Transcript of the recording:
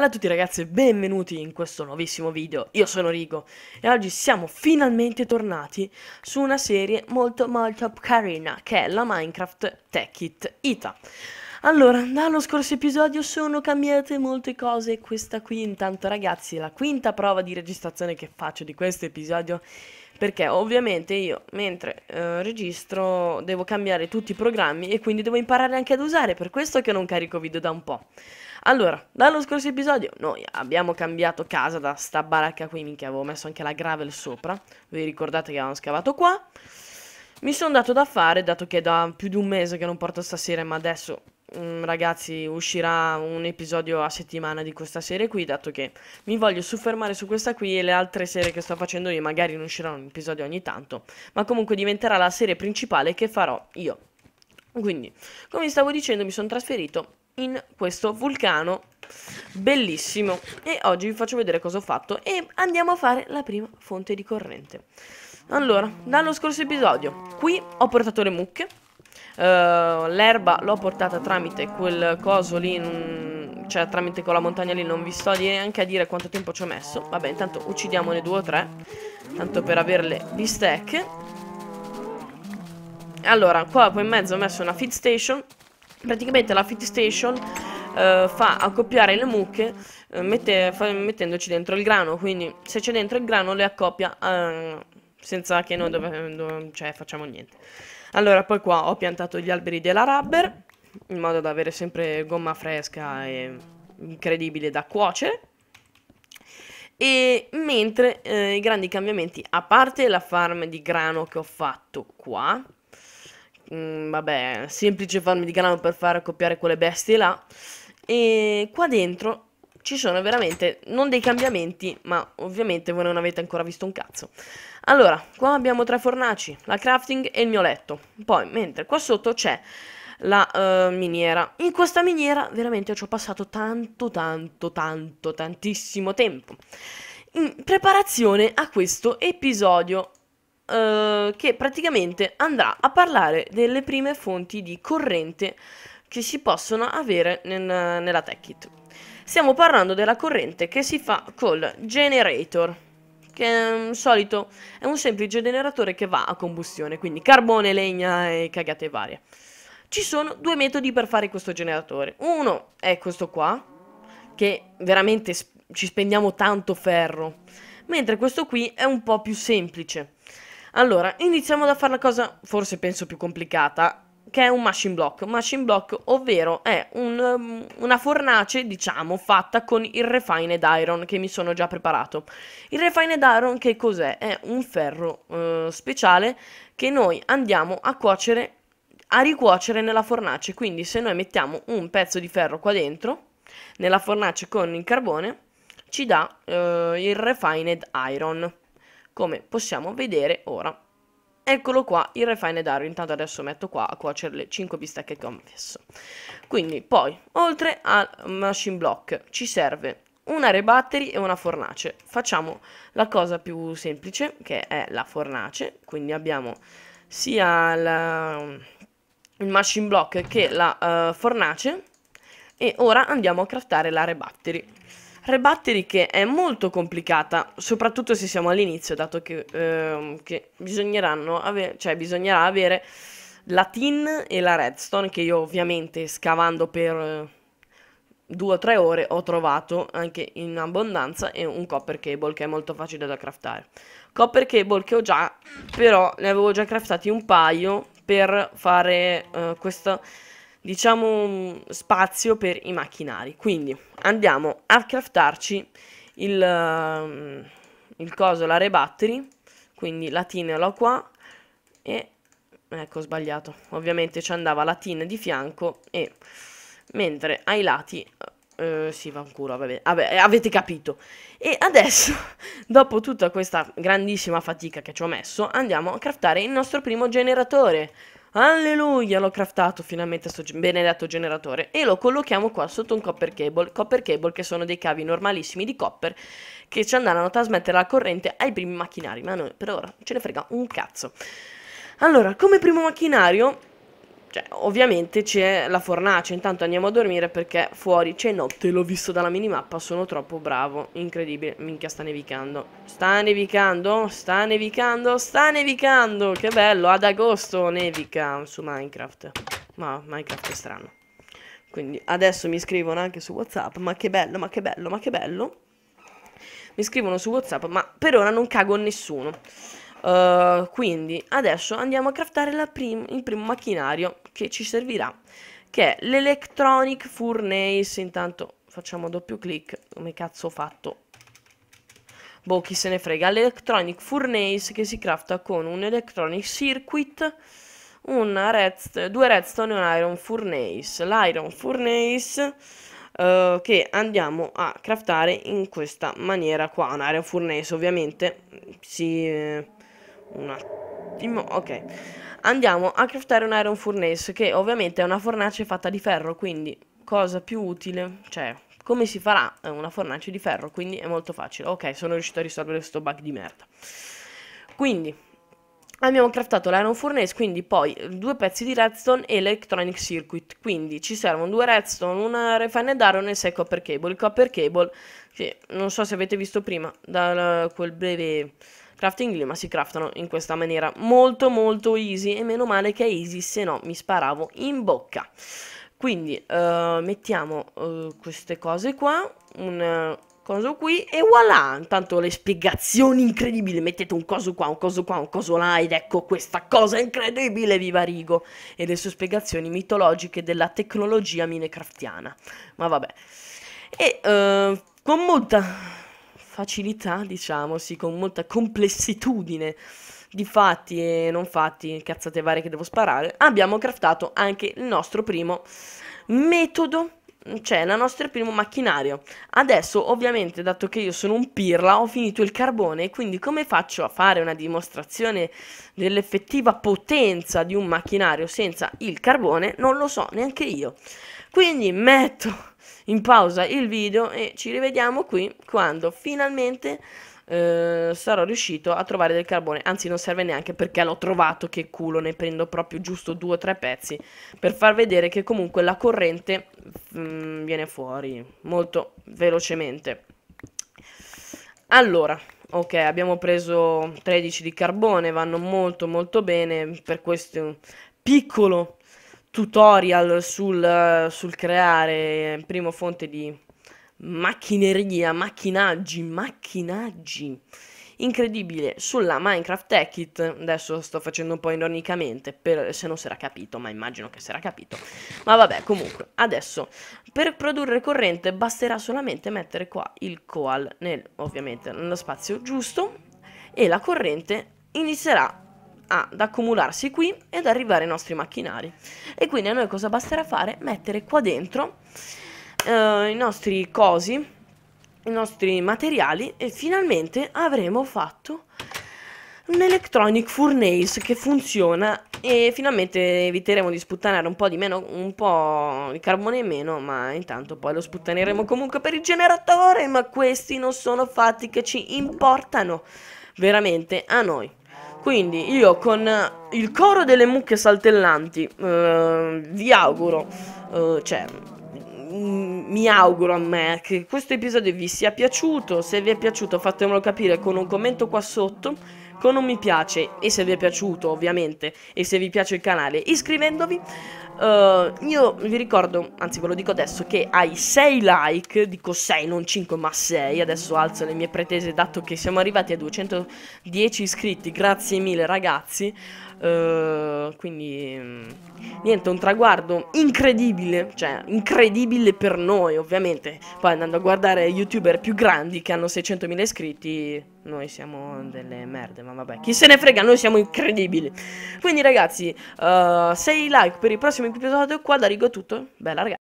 Ciao a tutti ragazzi e benvenuti in questo nuovissimo video, io sono Rigo e oggi siamo finalmente tornati su una serie molto molto carina che è la Minecraft Tech It Ita allora, dallo scorso episodio sono cambiate molte cose questa qui intanto ragazzi la quinta prova di registrazione che faccio di questo episodio perché ovviamente io mentre eh, registro devo cambiare tutti i programmi e quindi devo imparare anche ad usare, per questo che non carico video da un po'. Allora, dallo scorso episodio noi abbiamo cambiato casa da sta baracca qui, minchia avevo messo anche la gravel sopra, vi ricordate che avevamo scavato qua? Mi sono dato da fare, dato che è da più di un mese che non porto stasera, ma adesso Mm, ragazzi, uscirà un episodio a settimana di questa serie qui, dato che mi voglio soffermare su questa qui e le altre serie che sto facendo io, magari non uscirà un episodio ogni tanto, ma comunque diventerà la serie principale che farò io. Quindi, come stavo dicendo, mi sono trasferito in questo vulcano bellissimo e oggi vi faccio vedere cosa ho fatto e andiamo a fare la prima fonte di corrente. Allora, dallo scorso episodio, qui ho portato le mucche, eh, l'erba l'ho portata tramite quel coso lì, non... Mm, cioè tramite quella montagna lì, non vi sto neanche a dire quanto tempo ci ho messo. Vabbè, intanto uccidiamone due o tre, tanto per averle di stack. Allora, qua poi in mezzo ho messo una feed station. Praticamente la feed station eh, fa accoppiare le mucche eh, mette, fa, mettendoci dentro il grano, quindi se c'è dentro il grano le accoppia eh, senza che noi dove, dove, cioè, facciamo niente. Allora, poi qua ho piantato gli alberi della rubber, in modo da avere sempre gomma fresca e incredibile da cuocere. E mentre eh, i grandi cambiamenti, a parte la farm di grano che ho fatto qua, mh, mm, vabbè, semplice farm di grano per far accoppiare quelle bestie là, e qua dentro ci sono veramente non dei cambiamenti, ma ovviamente voi non avete ancora visto un cazzo. Allora, qua abbiamo tre fornaci, la crafting e il mio letto. Poi, mentre qua sotto c'è la uh, miniera. In questa miniera veramente ci ho passato tanto, tanto, tanto, tantissimo tempo. In preparazione a questo episodio uh, che praticamente andrà a parlare delle prime fonti di corrente che si possono avere nel, nella tech kit. Stiamo parlando della corrente che si fa col generator, che è un solito, è un semplice generatore che va a combustione, quindi carbone, legna e cagate varie. Ci sono due metodi per fare questo generatore. Uno è questo qua, che veramente ci spendiamo tanto ferro, mentre questo qui è un po' più semplice. Allora, iniziamo da fare la cosa, forse penso più complicata, che è un machine block. Un machine block, ovvero è un, um, una fornace, diciamo, fatta con il refined iron che mi sono già preparato. Il refined iron che cos'è? È un ferro eh, speciale che noi andiamo a cuocere, a ricuocere nella fornace. Quindi se noi mettiamo un pezzo di ferro qua dentro, nella fornace con il carbone, ci dà eh, il refined iron, come possiamo vedere ora. Eccolo qua, il refine d'ario. Intanto adesso metto qua a cuocere le 5 bistecche che ho messo. Quindi, poi, oltre al machine block, ci serve una rebattery e una fornace. Facciamo la cosa più semplice, che è la fornace. Quindi abbiamo sia la, il machine block che la uh, fornace. E ora andiamo a craftare la rebattery. Rebattere che è molto complicata, soprattutto se siamo all'inizio, dato che, ehm, che avere, cioè bisognerà avere la tin e la redstone, che io ovviamente scavando per eh, due o tre ore ho trovato anche in abbondanza, e un copper cable che è molto facile da craftare. Copper cable che ho già, però ne avevo già craftati un paio per fare eh, questo diciamo, spazio per i macchinari. Quindi andiamo a craftarci il, ehm, il coso, la rebattery, quindi la tin l'ho qua e ecco ho sbagliato, ovviamente ci andava la tin di fianco e mentre ai lati eh, eh sì, va ancora vabbè. vabbè, eh, avete capito. E adesso, dopo tutta questa grandissima fatica che ci ho messo, andiamo a craftare il nostro primo generatore. Alleluia, l'ho craftato finalmente questo benedetto generatore e lo collochiamo qua sotto un copper cable, copper cable che sono dei cavi normalissimi di copper che ci andranno a trasmettere la corrente ai primi macchinari, ma noi per ora ce ne frega un cazzo. Allora, come primo macchinario cioè, ovviamente c'è la fornace, intanto andiamo a dormire perché fuori c'è notte, l'ho visto dalla minimappa, sono troppo bravo, incredibile, minchia sta nevicando. Sta nevicando, sta nevicando, sta nevicando, che bello, ad agosto nevica su Minecraft. Ma Minecraft è strano. Quindi adesso mi scrivono anche su Whatsapp, ma che bello, ma che bello, ma che bello. Mi scrivono su Whatsapp, ma per ora non cago a nessuno. Uh, quindi adesso andiamo a craftare prim il primo macchinario che ci servirà che è l'electronic furnace intanto facciamo doppio clic come cazzo ho fatto boh chi se ne frega l'electronic furnace che si crafta con un electronic circuit redst due redstone e un iron furnace l'iron furnace Uh, che andiamo a craftare in questa maniera qua un iron furnace ovviamente si eh, un attimo, ok. Andiamo a craftare un iron furnace, che ovviamente è una fornace fatta di ferro, quindi cosa più utile, cioè come si farà eh, una fornace di ferro, quindi è molto facile. Ok, sono riuscito a risolvere questo bug di merda. Quindi, abbiamo craftato l'iron furnace, quindi poi due pezzi di redstone e l'electronic circuit, quindi ci servono due redstone, un refined iron e sei copper cable. Il copper cable, che non so se avete visto prima, da quel breve crafting ma si craftano in questa maniera molto molto easy e meno male che è easy se no mi sparavo in bocca quindi uh, mettiamo uh, queste cose qua un uh, coso qui e voilà intanto le spiegazioni incredibili mettete un coso qua un coso qua un coso là ed ecco questa cosa incredibile viva Rigo e le sue spiegazioni mitologiche della tecnologia minecraftiana ma vabbè e con molta facilità, diciamo, sì, con molta complessitudine di fatti e non fatti, cazzate varie che devo sparare, abbiamo craftato anche il nostro primo metodo cioè la nostra primo macchinario. Adesso, ovviamente, dato che io sono un pirla, ho finito il carbone, quindi come faccio a fare una dimostrazione dell'effettiva potenza di un macchinario senza il carbone? Non lo so neanche io. Quindi metto in pausa il video e ci rivediamo qui quando finalmente eh, sarò riuscito a trovare del carbone. Anzi, non serve neanche perché l'ho trovato, che culo, ne prendo proprio giusto due o tre pezzi per far vedere che comunque la corrente mh, mm, viene fuori molto velocemente. Allora, ok, abbiamo preso 13 di carbone, vanno molto molto bene per questo piccolo tutorial sul, sul creare eh, primo fonte di macchineria, macchinaggi, macchinaggi incredibile sulla Minecraft Tech It. Adesso sto facendo un po' ironicamente, per, se non si era capito, ma immagino che si era capito. Ma vabbè, comunque, adesso per produrre corrente basterà solamente mettere qua il coal, nel, ovviamente nello spazio giusto, e la corrente inizierà ad accumularsi qui e ad arrivare ai nostri macchinari. E quindi a noi cosa basterà fare? Mettere qua dentro eh, i nostri cosi, i nostri materiali e finalmente avremo fatto un electronic furnace che funziona e finalmente eviteremo di sputtanare un po' di meno un po' di carbone in meno ma intanto poi lo sputtaneremo comunque per il generatore ma questi non sono fatti che ci importano veramente a noi quindi io con eh, il coro delle mucche saltellanti eh, vi auguro, eh, cioè mm, mi auguro a me che questo episodio vi sia piaciuto, se vi è piaciuto fatemelo capire con un commento qua sotto con un mi piace e se vi è piaciuto ovviamente e se vi piace il canale iscrivendovi. Uh, io vi ricordo, anzi ve lo dico adesso, che ai 6 like, dico 6 non 5 ma 6, adesso alzo le mie pretese dato che siamo arrivati a 210 iscritti, grazie mille ragazzi. Uh, quindi mm, niente, un traguardo incredibile, cioè incredibile per noi ovviamente. Poi andando a guardare youtuber più grandi che hanno 600.000 iscritti, noi siamo delle merde, ma vabbè, chi se ne frega, noi siamo incredibili. Quindi ragazzi, uh, like per il prossimo episodio, qua da Rigo tutto, bella ragazzi.